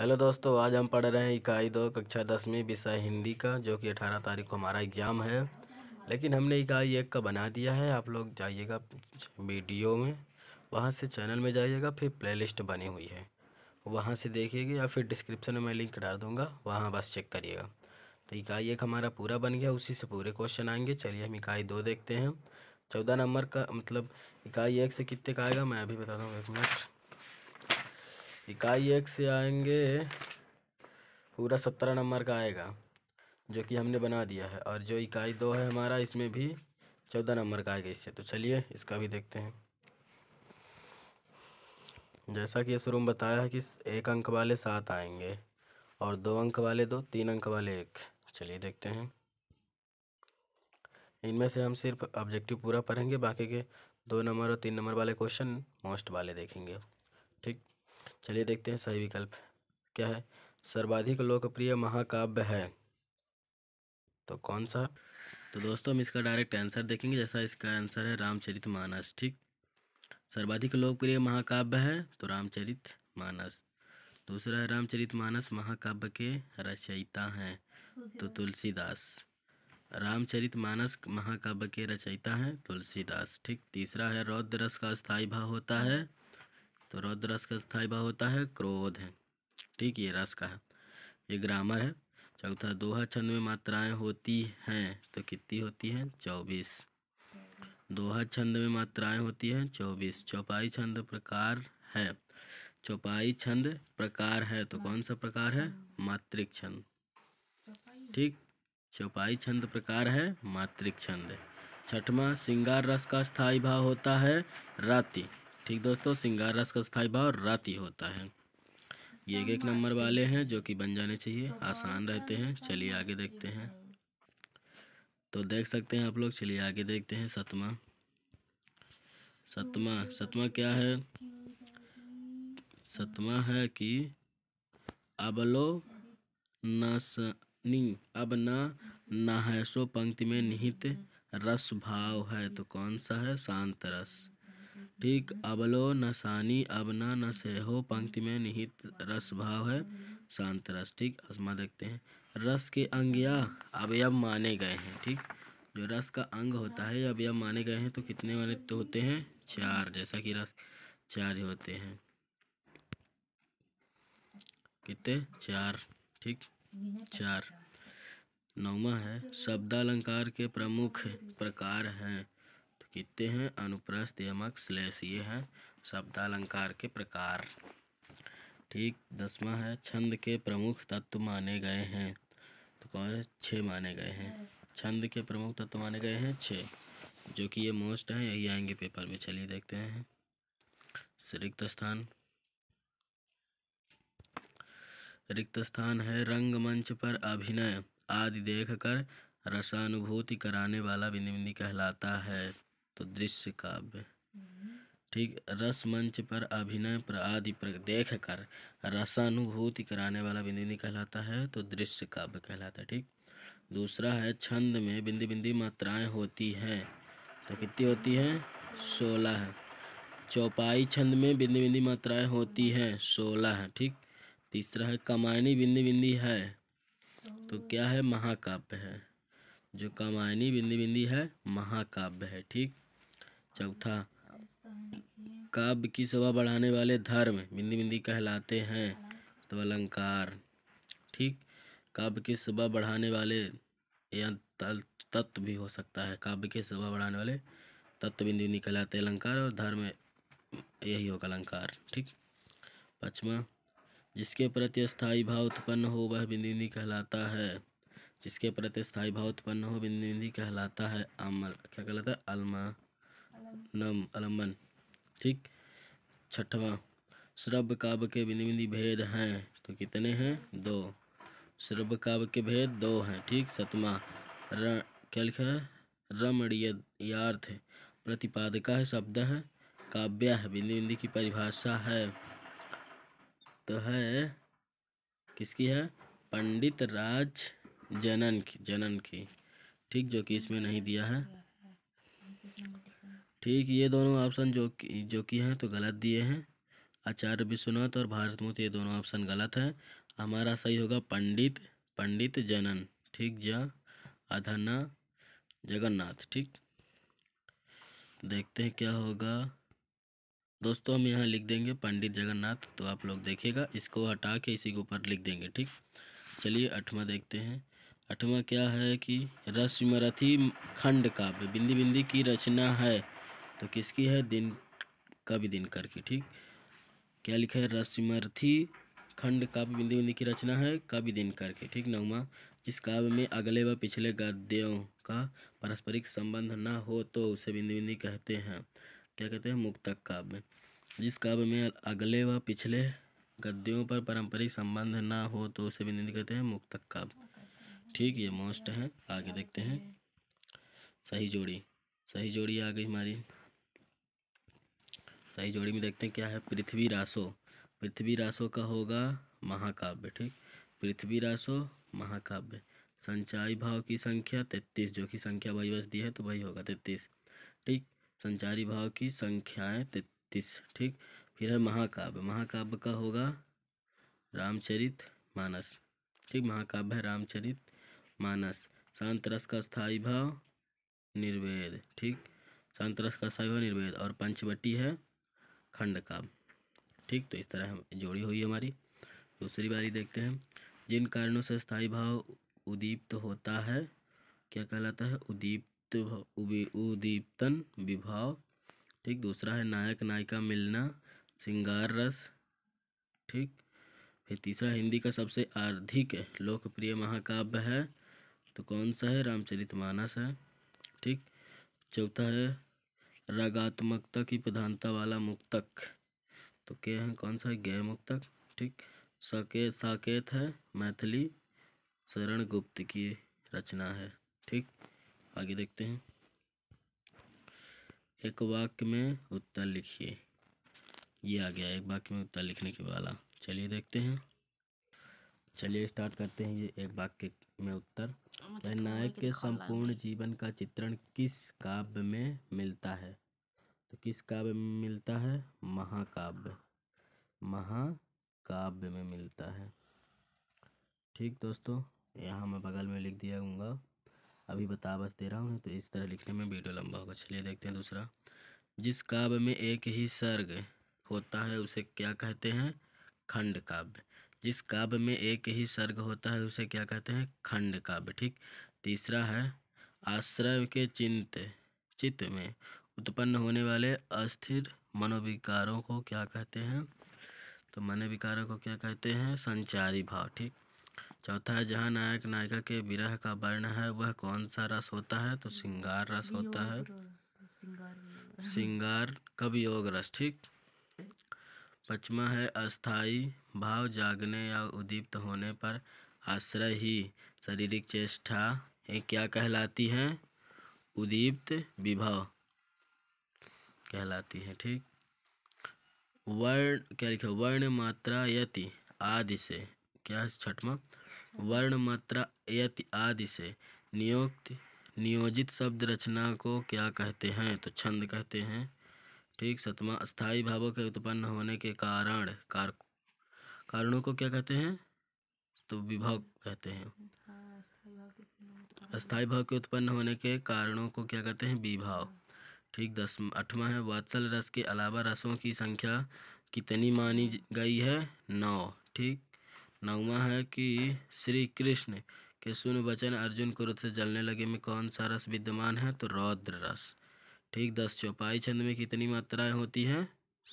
hello दोस्तों आज हम पढ़ रहे हैं इकाई दो कक्षा दसवीं विषय हिंदी का जो कि अठारह तारीख को हमारा एग्ज़ाम है लेकिन हमने इकाई एक का बना दिया है आप लोग जाइएगा वीडियो में वहाँ से चैनल में जाइएगा फिर प्लेलिस्ट बनी हुई है वहाँ से देखिएगा या फिर डिस्क्रिप्शन में मैं लिंक डाल दूँगा वहाँ बस चेक करिएगा तो इकाई एक हमारा पूरा बन गया उसी से पूरे क्वेश्चन आएंगे चलिए हम इकाई दो देखते हैं चौदह नंबर का मतलब इकाई एक से कितने का आएगा मैं अभी बता दूँगा एक मिनट इकाई एक से आएंगे पूरा सत्रह नंबर का आएगा जो कि हमने बना दिया है और जो इकाई दो है हमारा इसमें भी चौदह नंबर का आएगा इससे तो चलिए इसका भी देखते हैं जैसा कि शुरू में बताया है कि एक अंक वाले सात आएंगे और दो अंक वाले दो तीन अंक वाले एक चलिए देखते हैं इनमें से हम सिर्फ ऑब्जेक्टिव पूरा पढ़ेंगे बाकी के दो नंबर और तीन नंबर वाले क्वेश्चन मोस्ट वाले देखेंगे ठीक चलिए देखते हैं सही विकल्प क्या है सर्वाधिक लोकप्रिय महाकाव्य है तो कौन सा तो दोस्तों हम इसका डायरेक्ट आंसर देखेंगे जैसा इसका आंसर है रामचरित मानस ठीक सर्वाधिक लोकप्रिय महाकाव्य है तो रामचरित मानस दूसरा है रामचरित मानस महाकाव्य के रचयिता हैं तो तुलसीदास रामचरित मानस महाकाव्य के रचयिता हैं तुलसीदास ठीक तीसरा है रौद्र रस का स्थायी भाव होता है तो रौद्र रस का स्थायी भाव होता है क्रोध है ठीक ये रस का है ये ग्रामर है चौथा दोहा छंद में मात्राएं होती हैं तो कितनी होती हैं चौबीस दोहा छंद में मात्राएं होती हैं चौबीस चौपाई छंद प्रकार है चौपाई छंद प्रकार है तो कौन सा प्रकार है मात्रिक छंद ठीक चौपाई छंद प्रकार है मात्रिक छंद छठवा श्रृंगार रस का स्थायी भाव होता है राति ठीक दोस्तों सिंगार रस का स्थायी भाव रात ही होता है ये एक नंबर वाले हैं जो कि बन जाने चाहिए आसान रहते हैं चलिए आगे देखते हैं तो देख सकते हैं आप लोग चलिए आगे देखते हैं सतमा सतमा सतमा क्या है सतमा है कि अबलो नी अब ना नहसो पंक्ति में निहित रस भाव है तो कौन सा है शांत रस ठीक अबलो न सानी अबना न सहो पंक्ति में निहित रस भाव है शांत रस ठीक असमा देखते हैं रस के अंग या अवयव माने गए हैं ठीक जो रस का अंग होता है अवयव माने गए हैं तो कितने वाले तो होते हैं चार जैसा कि रस चार ही होते हैं कितने चार ठीक चार नौमा है शब्दालंकार के प्रमुख प्रकार हैं कितने हैं अनुप्रस्थ यमक श्लेष ये हैं शब्दालंकार के प्रकार ठीक दसवा है छंद के प्रमुख तत्व माने गए हैं तो कौन है छः माने गए हैं छंद के प्रमुख तत्व माने गए हैं छः जो कि ये मोस्ट हैं यही आएंगे पेपर में चलिए देखते हैं रिक्त स्थान रिक्त स्थान है रंगमंच पर अभिनय आदि देखकर रसानुभूति कराने वाला बिंदी बिंदी कहलाता है तो दृश्य काव्य ठीक रसमंच पर अभिनय पर आदि पर देख कर रसानुभूति कराने वाला बिंदी कहलाता है तो दृश्य काव्य कहलाता है ठीक दूसरा है छंद में बिंदी बिंदी मात्राएं होती हैं तो कितनी होती हैं सोलह है चौपाई छंद में बिंदी बिंदी मात्राएं होती हैं सोलह है ठीक तीसरा है कमायनी बिंदी बिंदी है तो क्या है महाकाव्य है जो कमायनी बिंदी बिंदी है महाकाव्य है ठीक चौथा काव्य की शोभा बढ़ाने वाले धर्म बिंदी बिंदी कहलाते हैं तो अलंकार ठीक काव्य की शोभा बढ़ाने वाले या तत्व भी हो सकता है काव्य की शोभा बढ़ाने वाले तत्व बिंदी बिंदी कहलाते अलंकार और धर्म यही होगा अलंकार ठीक पचमा जिसके प्रति स्थायी भाव उत्पन्न हो वह बिंदी बिंदी कहलाता है जिसके प्रति स्थायी भाव उत्पन्न हो बिंदी बिंदी कहलाता है अमल क्या कहलाता है अलमा नम अलम्बन ठीक छठवा श्रभ काव्य के भिन्न भिन्न भेद हैं तो कितने हैं दो श्रभ काव्य के भेद दो हैं ठीक सतमा र क्या लिखा है रमणीयार्थ प्रतिपादका है शब्द है काव्य है बिंदी बिंदी की परिभाषा है तो है किसकी है पंडित राज जनन की जनन की ठीक जो कि इसमें नहीं दिया है ठीक ये दोनों ऑप्शन जो कि जो कि हैं तो गलत दिए हैं आचार्य विश्वनाथ और मोती ये दोनों ऑप्शन गलत है हमारा सही होगा पंडित पंडित जनन ठीक जा अधना जगन्नाथ ठीक देखते हैं क्या होगा दोस्तों हम यहाँ लिख देंगे पंडित जगन्नाथ तो आप लोग देखिएगा इसको हटा के इसी के ऊपर लिख देंगे ठीक चलिए अठवा देखते हैं अठवा क्या है कि रश्मरथी खंड काव्य बिंदी बिंदी की रचना है तो किसकी है दिन का भी दिन करके ठीक क्या लिखा है रसमर्थी खंड काव्य बिंदु बिंदी की रचना है कवि दिन करके ठीक नौमा जिस काव्य में अगले व पिछले गद्यों का पारस्परिक संबंध न हो तो उसे बिंदु बिंदी कहते हैं क्या कहते हैं मुक्तक काव्य जिस काव्य में अगले व पिछले गद्यों पर पारंपरिक संबंध ना हो तो उसे बिंदु कहते हैं मुक्तक काव्य ठीक ये मोस्ट है आगे देखते हैं सही जोड़ी सही जोड़ी आ गई हमारी सही जोड़ी में देखते हैं क्या है पृथ्वी रासो पृथ्वी रासो का होगा महाकाव्य ठीक पृथ्वी रासो महाकाव्य संचारी भाव की संख्या तैतीस जो कि संख्या वही बस दी है तो वही होगा तैतीस ठीक संचारी भाव की संख्याएं तैतीस ठीक फिर है महाकाव्य महाकाव्य का होगा रामचरित मानस ठीक महाकाव्य है रामचरित मानस शांत रस का स्थायी भाव निर्वेद ठीक संतरस का स्थायी भाव निर्वेद और पंचवटी है खंड काव्य ठीक तो इस तरह हम जोड़ी हुई हमारी दूसरी बारी देखते हैं जिन कारणों से स्थायी भाव उदीप्त होता है क्या कहलाता है उदीप्त उदीप्तन विभाव ठीक दूसरा है नायक नायिका मिलना श्रृंगार रस ठीक फिर तीसरा हिंदी का सबसे आर्धिक लोकप्रिय महाकाव्य है तो कौन सा है रामचरितमानस है ठीक चौथा है रागात्मकता की प्रधानता वाला मुक्तक तो क्या है कौन सा है गै मुक्तक ठीक साकेत साकेत है मैथिली शरण गुप्त की रचना है ठीक आगे देखते हैं एक वाक्य में उत्तर लिखिए ये आ गया एक वाक्य में उत्तर लिखने के वाला चलिए देखते हैं चलिए स्टार्ट करते हैं ये एक वाक्य में उत्तर तो नायक के संपूर्ण जीवन का चित्रण किस काव्य में मिलता है तो किस काव्य में मिलता है महाकाव्य महाकाव्य में मिलता है ठीक दोस्तों यहाँ मैं बगल में लिख दिया हूँ अभी बता बस दे रहा हूँ तो इस तरह लिखने में वीडियो लंबा होगा चलिए देखते हैं दूसरा जिस काव्य में एक ही सर्ग होता है उसे क्या कहते हैं खंड काव्य जिस काव्य में एक ही सर्ग होता है उसे क्या कहते हैं खंड काव्य ठीक तीसरा है आश्रय के चिंत चित्त में उत्पन्न होने वाले अस्थिर मनोविकारों को क्या कहते हैं तो मनोविकारों को क्या कहते हैं संचारी भाव ठीक चौथा है जहाँ नायक नायिका के विरह का वर्ण है वह कौन सा रस होता है तो श्रृंगार रस होता है श्रृंगार कवियोग योग रस ठीक पचमा है अस्थायी भाव जागने या उदीप्त होने पर आश्रय ही शारीरिक चेष्टा क्या कहलाती है उदीप्त विभव कहलाती है ठीक वर्ण क्या लिखे वर्ण मात्रा यति आदि से क्या है छठवा वर्ण मात्रा यति आदि से नियोक्त नियोजित शब्द रचना को क्या कहते हैं तो छंद कहते हैं ठीक सतमा अस्थाई भावों के उत्पन्न होने के कारण कार कारणों को क्या कहते हैं तो विभव कहते हैं अस्थाई भाव के उत्पन्न होने के कारणों को क्या कहते हैं विभाव ठीक दस अठवा है वात्सल रस के अलावा रसों की संख्या कितनी मानी गई है नौ ठीक नौवा है कि श्री कृष्ण के सुन वचन अर्जुन क्रोध से जलने लगे में कौन सा रस विद्यमान है तो रौद्र रस ठीक दस चौपाई छंद में कितनी मात्राएं होती हैं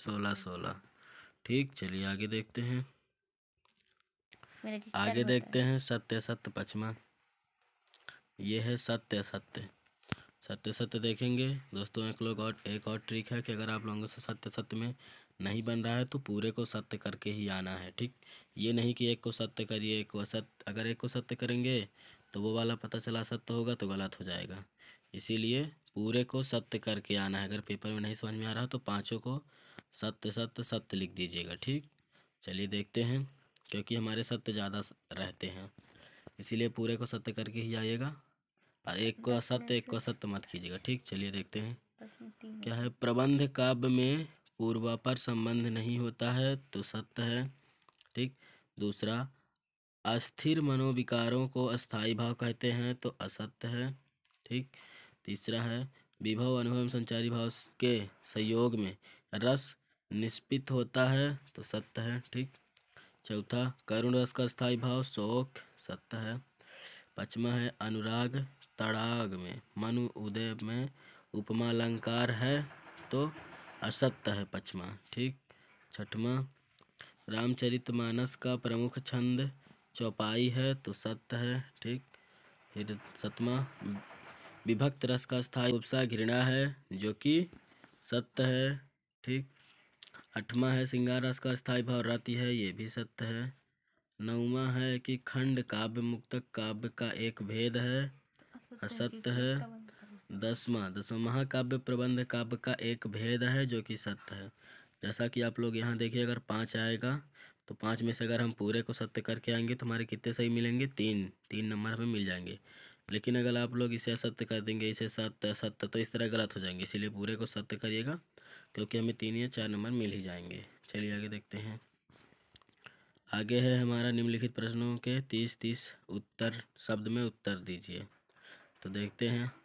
सोलह सोलह ठीक चलिए आगे देखते हैं आगे देखते हैं सत्य सत्य पचमा ये है सत्य सत्य सत्य सत्य देखेंगे दोस्तों एक लोग और एक और ट्रिक है कि अगर आप लोगों से सत्य सत्य में नहीं बन रहा है तो पूरे को सत्य करके ही आना है ठीक ये नहीं कि एक को सत्य करिए एक को असत्य अगर एक को सत्य करेंगे तो वो वाला पता चला सत्य होगा तो गलत हो जाएगा इसीलिए पूरे को सत्य करके आना है अगर पेपर में नहीं समझ में आ रहा तो पाँचों को सत्य सत्य सत्य लिख दीजिएगा ठीक चलिए देखते हैं क्योंकि हमारे सत्य ज़्यादा रहते हैं इसीलिए पूरे को सत्य करके ही आइएगा और एक को असत्य एक को असत्य मत कीजिएगा ठीक चलिए देखते हैं क्या है प्रबंध काव्य में पूर्वापर संबंध नहीं होता है तो सत्य है ठीक दूसरा अस्थिर मनोविकारों को अस्थाई भाव कहते हैं तो असत्य है ठीक तीसरा है विभव अनुभव संचारी भाव के सहयोग में रस निष्पित होता है तो सत्य है ठीक चौथा करुण रस का स्थायी भाव शोक सत्य है पचमा है अनुराग तड़ाग में मनु उदय में उपमा अलंकार है तो असत्य है पचमा ठीक छठवा रामचरित मानस का प्रमुख छंद चौपाई है तो सत्य है ठीक फिर सतमा विभक्त रस का स्थायी उपसा घृणा है जो कि सत्य है ठीक आठवां है सिंगार रस का स्थायी भाव राति है ये भी सत्य है नौवा है कि खंड काव्य मुक्तक काव्य का एक भेद है असत्य है दसवा दसवा महाकाव्य प्रबंध काव्य का एक भेद है जो कि सत्य है जैसा कि आप लोग यहाँ देखिए अगर पाँच आएगा तो पाँच में से अगर हम पूरे को सत्य करके आएंगे तो हमारे कितने सही मिलेंगे तीन तीन नंबर हमें मिल जाएंगे लेकिन अगर आप लोग इसे असत्य कर देंगे इसे सत्य असत्य तो इस तरह गलत हो जाएंगे इसीलिए पूरे को सत्य करिएगा क्योंकि हमें तीन या चार नंबर मिल ही जाएंगे चलिए आगे देखते हैं आगे है हमारा निम्नलिखित प्रश्नों के तीस तीस उत्तर शब्द में उत्तर दीजिए तो देखते हैं